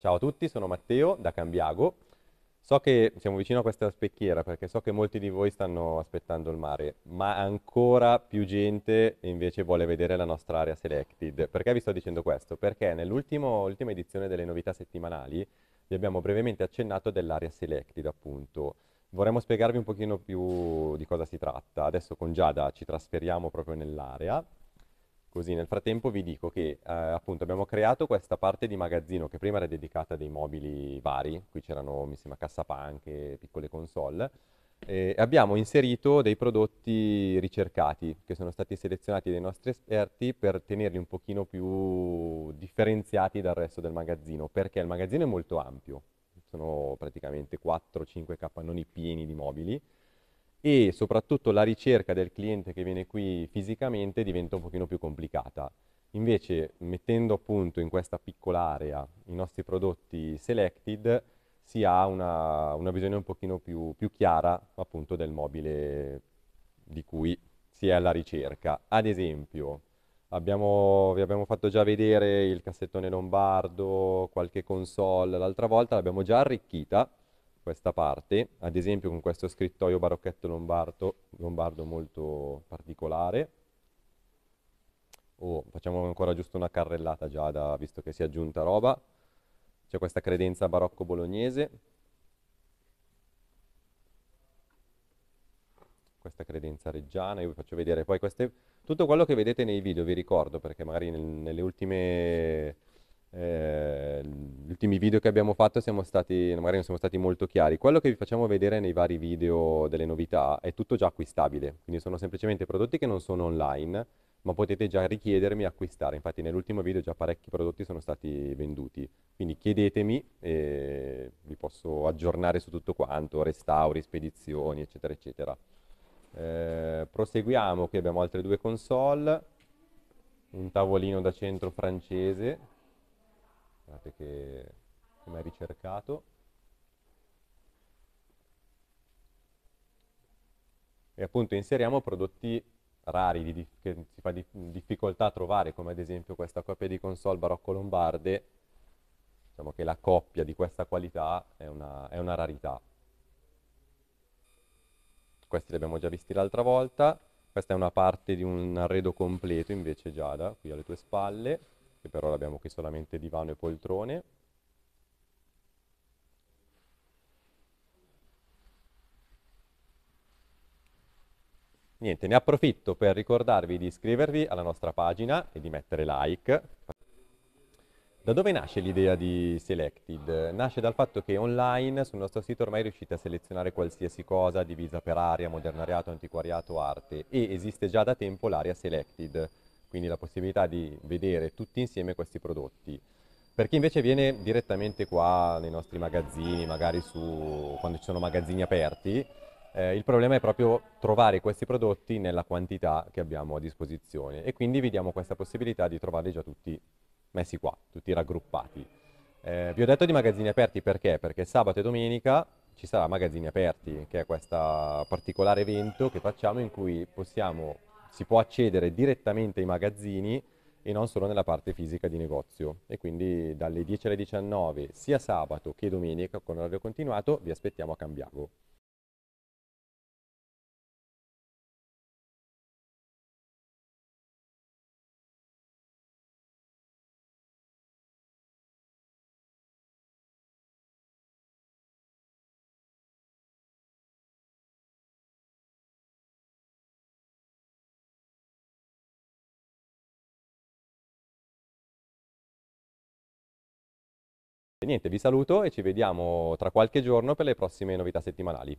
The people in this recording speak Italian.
Ciao a tutti, sono Matteo da Cambiago. So che siamo vicino a questa specchiera perché so che molti di voi stanno aspettando il mare, ma ancora più gente invece vuole vedere la nostra area selected. Perché vi sto dicendo questo? Perché nell'ultima edizione delle novità settimanali vi abbiamo brevemente accennato dell'area selected, appunto. Vorremmo spiegarvi un pochino più di cosa si tratta. Adesso con Giada ci trasferiamo proprio nell'area Così nel frattempo vi dico che eh, appunto abbiamo creato questa parte di magazzino che prima era dedicata a dei mobili vari, qui c'erano mi sembra cassapanche, piccole console, eh, abbiamo inserito dei prodotti ricercati che sono stati selezionati dai nostri esperti per tenerli un pochino più differenziati dal resto del magazzino, perché il magazzino è molto ampio, sono praticamente 4-5 capannoni pieni di mobili, e soprattutto la ricerca del cliente che viene qui fisicamente diventa un pochino più complicata. Invece mettendo appunto in questa piccola area i nostri prodotti selected si ha una, una visione un pochino più, più chiara appunto del mobile di cui si è alla ricerca. Ad esempio Abbiamo, vi abbiamo fatto già vedere il cassettone lombardo, qualche console, l'altra volta l'abbiamo già arricchita questa parte, ad esempio con questo scrittoio barocchetto lombardo, lombardo molto particolare. Oh, facciamo ancora giusto una carrellata già, da, visto che si è aggiunta roba. C'è questa credenza barocco bolognese, questa credenza reggiana, io vi faccio vedere poi queste, tutto quello che vedete nei video, vi ricordo, perché magari nel, nelle ultime eh, gli ultimi video che abbiamo fatto siamo stati, magari non siamo stati molto chiari, quello che vi facciamo vedere nei vari video delle novità è tutto già acquistabile, quindi sono semplicemente prodotti che non sono online, ma potete già richiedermi e acquistare, infatti nell'ultimo video già parecchi prodotti sono stati venduti, quindi chiedetemi e vi posso aggiornare su tutto quanto, restauri, spedizioni, eccetera, eccetera. Eh, proseguiamo, qui abbiamo altre due console, un tavolino da centro francese, guardate che come è ricercato e appunto inseriamo prodotti rari di, che si fa di, difficoltà a trovare come ad esempio questa coppia di console barocco lombarde diciamo che la coppia di questa qualità è una, è una rarità questi li abbiamo già visti l'altra volta questa è una parte di un arredo completo invece Giada qui alle tue spalle che per ora abbiamo qui solamente divano e poltrone. Niente, ne approfitto per ricordarvi di iscrivervi alla nostra pagina e di mettere like. Da dove nasce l'idea di Selected? Nasce dal fatto che online sul nostro sito ormai riuscite a selezionare qualsiasi cosa divisa per area, modernariato, antiquariato, arte e esiste già da tempo l'area Selected quindi la possibilità di vedere tutti insieme questi prodotti. Per chi invece viene direttamente qua nei nostri magazzini, magari su, quando ci sono magazzini aperti, eh, il problema è proprio trovare questi prodotti nella quantità che abbiamo a disposizione e quindi vi diamo questa possibilità di trovarli già tutti messi qua, tutti raggruppati. Eh, vi ho detto di magazzini aperti perché? Perché sabato e domenica ci sarà Magazzini Aperti, che è questo particolare evento che facciamo in cui possiamo si può accedere direttamente ai magazzini e non solo nella parte fisica di negozio. E quindi dalle 10 alle 19 sia sabato che domenica con orario continuato vi aspettiamo a Cambiago. niente, vi saluto e ci vediamo tra qualche giorno per le prossime novità settimanali.